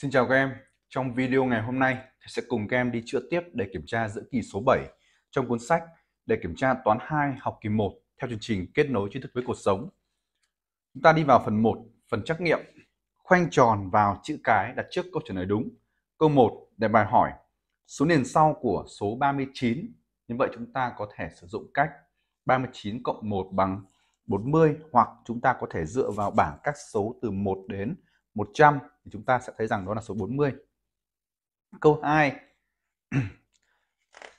Xin chào các em, trong video ngày hôm nay thầy sẽ cùng các em đi chữa tiếp để kiểm tra giữa kỳ số 7 trong cuốn sách để kiểm tra toán 2 học kỳ 1 theo chương trình kết nối tri thức với cuộc sống. Chúng ta đi vào phần 1, phần trắc nghiệm, khoanh tròn vào chữ cái đặt trước câu trả lời đúng. Câu 1 để bài hỏi số liền sau của số 39, như vậy chúng ta có thể sử dụng cách 39 cộng 1 bằng 40 hoặc chúng ta có thể dựa vào bảng các số từ 1 đến 100 thì chúng ta sẽ thấy rằng đó là số 40. Câu 2.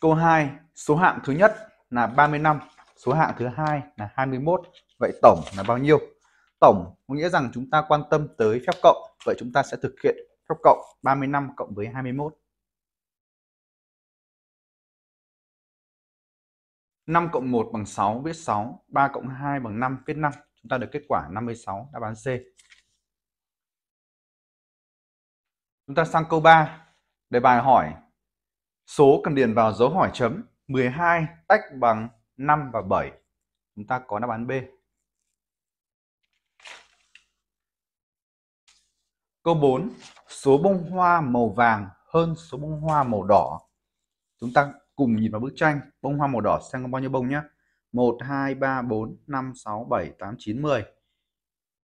Câu 2, số hạng thứ nhất là 35, số hạng thứ hai là 21. Vậy tổng là bao nhiêu? Tổng có nghĩa rằng chúng ta quan tâm tới phép cộng, vậy chúng ta sẽ thực hiện phép cộng 35 cộng với 21. 5 cộng 1 bằng 6 viết 6, 3 cộng 2 bằng 5 viết 5. Chúng ta được kết quả 56 đáp án C. Chúng ta sang câu 3. Đề bài hỏi số cần điền vào dấu hỏi chấm 12 tách bằng 5 và 7. Chúng ta có đáp án B. Câu 4. Số bông hoa màu vàng hơn số bông hoa màu đỏ. Chúng ta cùng nhìn vào bức tranh. Bông hoa màu đỏ xem có bao nhiêu bông nhé. 1, 2, 3, 4, 5, 6, 7, 8, 9, 10.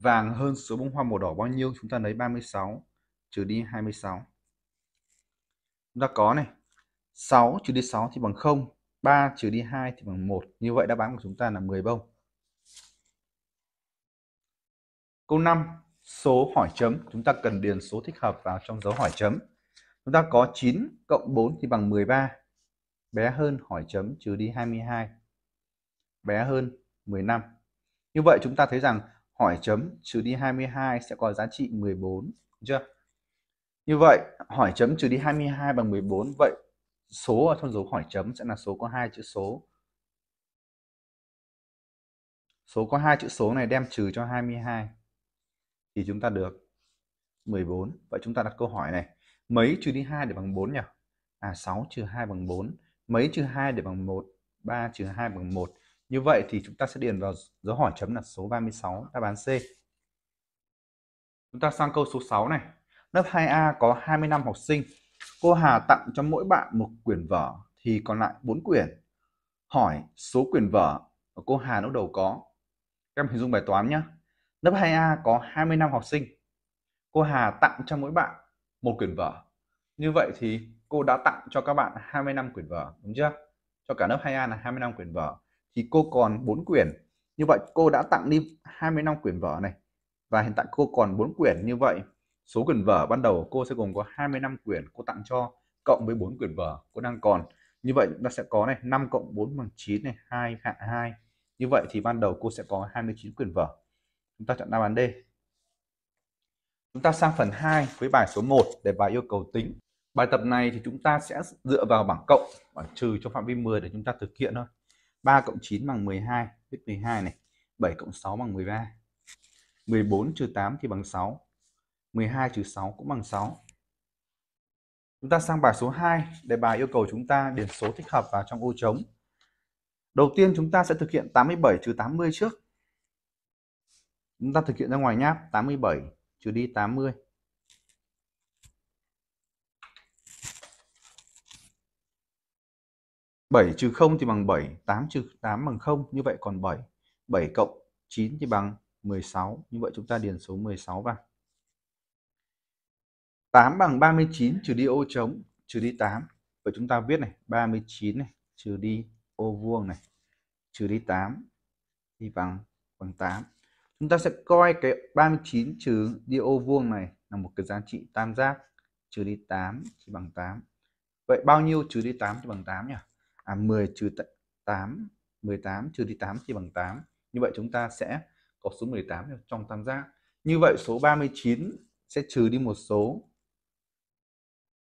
Vàng hơn số bông hoa màu đỏ bao nhiêu? Chúng ta lấy 36 trừ đi 26. Chúng ta có này. 6 trừ đi 6 thì bằng 0. 3 trừ đi 2 thì bằng 1. Như vậy đáp án của chúng ta là 10 bông. Câu 5. Số hỏi chấm. Chúng ta cần điền số thích hợp vào trong dấu hỏi chấm. Chúng ta có 9 cộng 4 thì bằng 13. Bé hơn hỏi chấm trừ đi 22. Bé hơn 15. Như vậy chúng ta thấy rằng hỏi chấm trừ đi 22 sẽ có giá trị 14 chưa như vậy hỏi chấm trừ đi 22 bằng 14 vậy số ở trong dấu hỏi chấm sẽ là số có hai chữ số số có hai chữ số này đem trừ cho 22 thì chúng ta được 14 vậy chúng ta đặt câu hỏi này mấy trừ đi 2 để bằng 4 nhỉ à 6 trừ 2 bằng 4 mấy trừ 2 để bằng 1 3 trừ 2 bằng 1 như vậy thì chúng ta sẽ điền vào dấu hỏi chấm là số 36, đáp án C. Chúng ta sang câu số 6 này. Lớp 2A có 25 học sinh. Cô Hà tặng cho mỗi bạn một quyển vở thì còn lại 4 quyển. Hỏi số quyển vở của cô Hà lúc đầu có. Các em hình dung bài toán nhé. Lớp 2A có 25 học sinh. Cô Hà tặng cho mỗi bạn một quyển vở. Như vậy thì cô đã tặng cho các bạn 25 quyển vở, đúng chưa? Cho cả lớp 2A là 25 quyển vở thì cô còn 4 quyển. Như vậy cô đã tặng đi 25 quyển vở này. Và hiện tại cô còn 4 quyển như vậy. Số quyển vở ban đầu cô sẽ gồm có 25 quyển cô tặng cho cộng với 4 quyển vở cô đang còn. Như vậy chúng ta sẽ có này 5 cộng 4 bằng 9 này, 2 hạ 2. Như vậy thì ban đầu cô sẽ có 29 quyển vở. Chúng ta chọn đáp án D. Chúng ta sang phần 2 với bài số 1 để bài yêu cầu tính. Bài tập này thì chúng ta sẽ dựa vào bảng cộng, bảng trừ trong phạm vi 10 để chúng ta thực hiện thôi. 3 cộng 9 bằng 12, viết 12 này. 7 cộng 6 bằng 13. 14 trừ 8 thì bằng 6. 12 trừ 6 cũng bằng 6. Chúng ta sang bài số 2, đề bài yêu cầu chúng ta điền số thích hợp vào trong ô trống. Đầu tiên chúng ta sẽ thực hiện 87 trừ 80 trước. Chúng ta thực hiện ra ngoài nháp 87 trừ đi 80. 7 trừ 0 thì bằng 7, 8 trừ 8 bằng 0, như vậy còn 7. 7 cộng 9 thì bằng 16, như vậy chúng ta điền số 16 vào. 8 bằng 39 trừ đi ô trống trừ đi 8. Vậy chúng ta viết này, 39 này trừ đi ô vuông này trừ đi 8 thì bằng bằng 8. Chúng ta sẽ coi cái 39 trừ đi ô vuông này là một cái giá trị tam giác trừ đi 8 thì bằng 8. Vậy bao nhiêu trừ đi 8 thì bằng 8 nhỉ? à, 10 trừ 8 18 trừ đi 8 thì bằng 8 như vậy chúng ta sẽ có số 18 trong tam giác như vậy số 39 sẽ trừ đi một số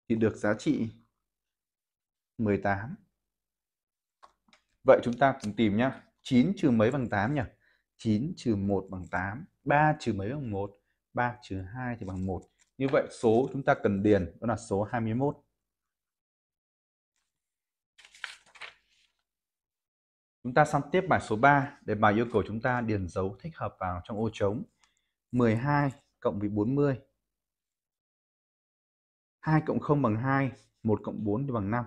thì được giá trị 18 vậy chúng ta cùng tìm nhá 9 trừ mấy bằng 8 nhỉ 9 trừ 1 bằng 8 3 trừ mấy bằng 1 3 trừ 2 thì bằng 1 như vậy số chúng ta cần điền đó là số 21 Chúng ta sang tiếp bài số 3 để bài yêu cầu chúng ta điền dấu thích hợp vào trong ô trống. 12 cộng với 40. 2 cộng 0 bằng 2, 1 cộng 4 thì bằng 5.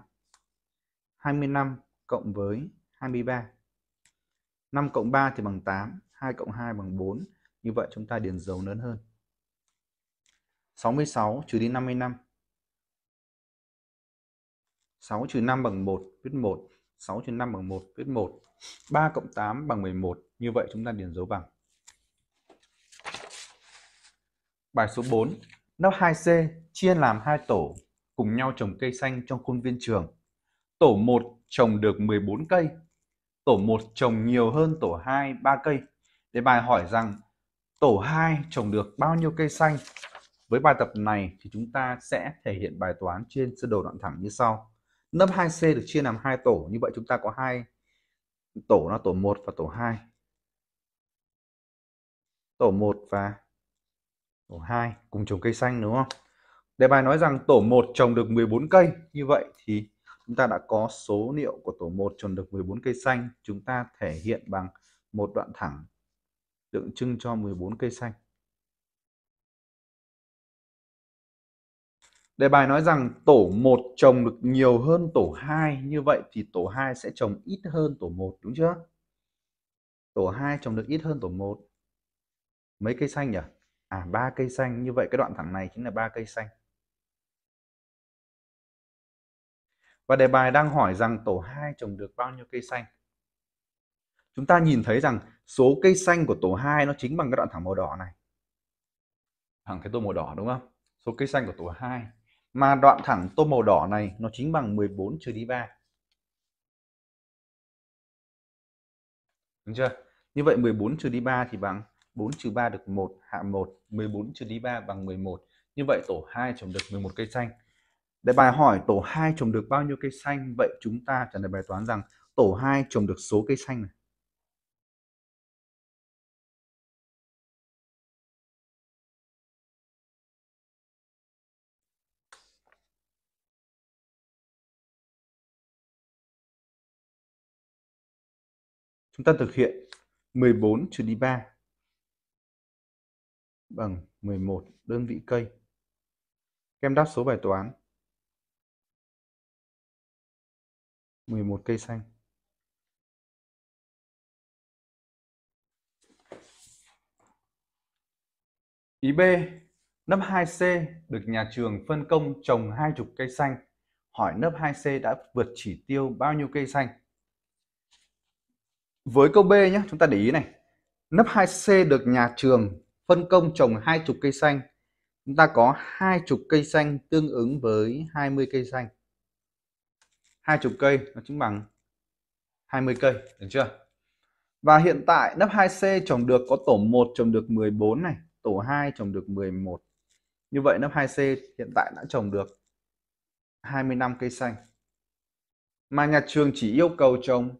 25 cộng với 23. 5 cộng 3 thì bằng 8, 2 cộng 2 bằng 4. Như vậy chúng ta điền dấu lớn hơn. 66 trừ đi 55. 6 trừ 5 bằng 1, viết 1. 6 trên 5 bằng 1 viết 1 3 cộng 8 bằng 11 như vậy chúng ta điền dấu bằng bài số 4 lớp 2C chia làm hai tổ cùng nhau trồng cây xanh trong khuôn viên trường tổ 1 trồng được 14 cây tổ 1 trồng nhiều hơn tổ 2 3 cây để bài hỏi rằng tổ 2 trồng được bao nhiêu cây xanh với bài tập này thì chúng ta sẽ thể hiện bài toán trên sơ đồ đoạn thẳng như sau Nấp 2C được chia làm hai tổ, như vậy chúng ta có hai tổ là tổ 1 và tổ 2. Tổ 1 và tổ 2 cùng trồng cây xanh đúng không? Đề bài nói rằng tổ 1 trồng được 14 cây, như vậy thì chúng ta đã có số liệu của tổ 1 trồng được 14 cây xanh, chúng ta thể hiện bằng một đoạn thẳng tượng trưng cho 14 cây xanh. Đề bài nói rằng tổ 1 trồng được nhiều hơn tổ 2, như vậy thì tổ 2 sẽ trồng ít hơn tổ 1 đúng chưa? Tổ 2 trồng được ít hơn tổ 1. Mấy cây xanh nhỉ? À 3 cây xanh, như vậy cái đoạn thẳng này chính là 3 cây xanh. Và đề bài đang hỏi rằng tổ 2 trồng được bao nhiêu cây xanh? Chúng ta nhìn thấy rằng số cây xanh của tổ 2 nó chính bằng cái đoạn thẳng màu đỏ này. Thẳng cái tô màu đỏ đúng không? Số cây xanh của tổ 2 mà đoạn thẳng tô màu đỏ này nó chính bằng 14 trừ đi 3 đúng chưa như vậy 14 trừ đi 3 thì bằng 4 trừ 3 được 1 hạ 1 14 trừ đi 3 bằng 11 như vậy tổ 2 trồng được 11 cây xanh để bài hỏi tổ 2 trồng được bao nhiêu cây xanh vậy chúng ta trả lời bài toán rằng tổ 2 trồng được số cây xanh này Chúng ta thực hiện 14 trừ đi 3 bằng 11 đơn vị cây. Các em đáp số bài toán 11 cây xanh. Ý B, lớp 2C được nhà trường phân công trồng 20 cây xanh. Hỏi lớp 2C đã vượt chỉ tiêu bao nhiêu cây xanh? Với câu B nhé, chúng ta để ý này. Nấp 2C được nhà trường phân công trồng hai chục cây xanh. Chúng ta có hai chục cây xanh tương ứng với 20 cây xanh. hai chục cây nó chính bằng 20 cây, được chưa? Và hiện tại nấp 2C trồng được có tổ 1 trồng được 14 này, tổ 2 trồng được 11. Như vậy nấp 2C hiện tại đã trồng được 25 cây xanh. Mà nhà trường chỉ yêu cầu trồng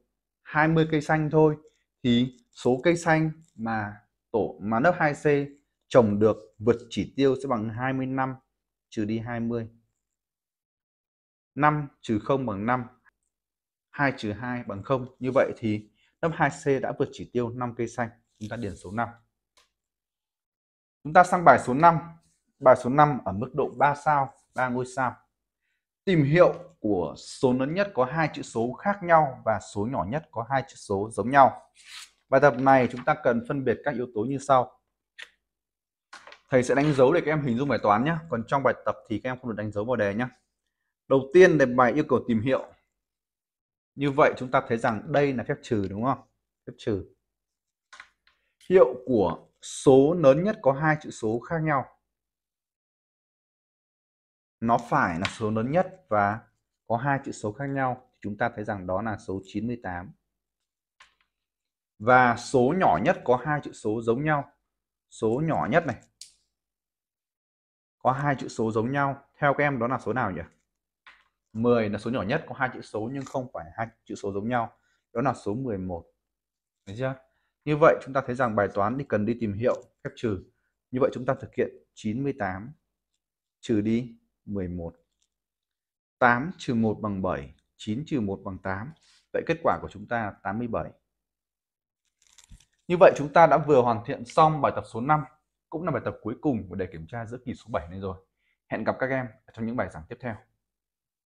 20 cây xanh thôi thì số cây xanh mà tổ mà lớp 2C trồng được vượt chỉ tiêu sẽ bằng năm trừ đi 20. 5 trừ 0 bằng 5. 2 trừ 2 bằng 0. Như vậy thì lớp 2C đã vượt chỉ tiêu 5 cây xanh. Chúng ta điền số 5. Chúng ta sang bài số 5. Bài số 5 ở mức độ 3 sao, 3 ngôi sao tìm hiệu của số lớn nhất có hai chữ số khác nhau và số nhỏ nhất có hai chữ số giống nhau. Bài tập này chúng ta cần phân biệt các yếu tố như sau. Thầy sẽ đánh dấu để các em hình dung bài toán nhé. Còn trong bài tập thì các em không được đánh dấu vào đề nhé. Đầu tiên đề bài yêu cầu tìm hiệu. Như vậy chúng ta thấy rằng đây là phép trừ đúng không? Phép trừ. Hiệu của số lớn nhất có hai chữ số khác nhau nó phải là số lớn nhất và có hai chữ số khác nhau chúng ta thấy rằng đó là số 98 và số nhỏ nhất có hai chữ số giống nhau số nhỏ nhất này có hai chữ số giống nhau theo các em đó là số nào nhỉ 10 là số nhỏ nhất có hai chữ số nhưng không phải hai chữ số giống nhau đó là số 11 thấy chưa như vậy chúng ta thấy rằng bài toán thì cần đi tìm hiệu phép trừ như vậy chúng ta thực hiện 98 trừ đi 11. 8 trừ 1 bằng 7, 9 trừ 1 bằng 8. Vậy kết quả của chúng ta là 87. Như vậy chúng ta đã vừa hoàn thiện xong bài tập số 5, cũng là bài tập cuối cùng của đề kiểm tra giữa kỳ số 7 này rồi. Hẹn gặp các em trong những bài giảng tiếp theo.